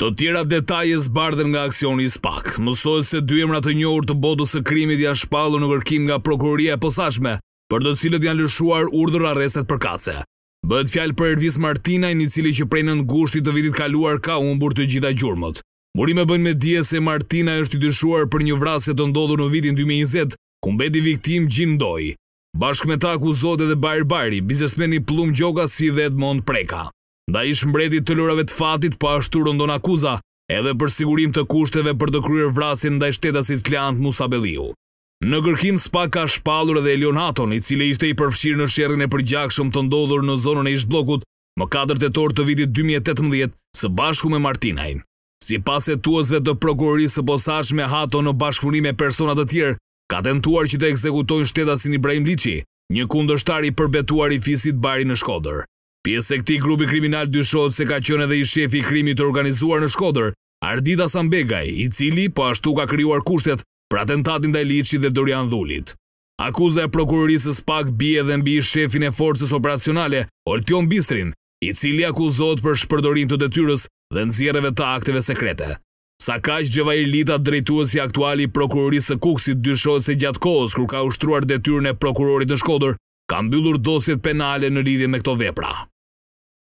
Të tjera detaje zbardhen nga aksioni i spak. Mësohet se dy emrat të njohur të botës së krimit janë shpallur në kërkim nga prokuroria e posaçme, për të cilët janë lëshuar urdhër arrestet për kace. Bëhet fjalë për Ervis Martina, i cili që prej nën gushtit të vitit kaluar ka humbur të gjitha gjurmët. Murime bën me dije se Martina është i dyshuar për një vrasje të ndodhur në vitin 2020, ku mbeti viktim Gjin Doi. Bashkë me ta akuzot edhe Bajr Bajri, bizesmeni Plum si dhe Edmond Preka. Da ish mbretit të lurave të fatit po ashtu rëndon akuza edhe për sigurim të kushteve për të vrasin dhe i shtetasit kliant Musa Beliu. Në kërkim s'pa ka shpalur edhe Elion Haton, i cili ishte i përfshirë në shjerën e përgjak shumë të ndodhur në zonën e ishtë blokut më 4 të torë të vitit 2018 së bashku me Martinajn. Si pas e tuazve të prokurorisë së posash me hato në me personat të tjerë, ka tentuar që të ekzekutojnë shtetasin Ibrahim Lici, një kundështari përbetuar i fisit bari në shkodër. Pjesë e këti grupi kriminal dyshot se ka qënë edhe i shefi i krimi të organizuar në Shkoder, Ardita Sambegaj, i cili po ashtu ka kryuar kushtet për atentatin dhe liqi dhe Dorian Dhulit. Akuza e prokurërisës pak bje dhe mbi i shefin e forcës operacionale, Oltion Bistrin, i cili akuzot për shpërdorin të detyrës dhe nëzjereve të akteve sekrete. Sa ka që gjëva i lita drejtuës i aktuali prokurërisë kuksit dyshoj se gjatë kohës kër ka ushtruar detyrën e prokurorit në shkodër, ka mbyllur dosjet penale në lidhje me këto vepra.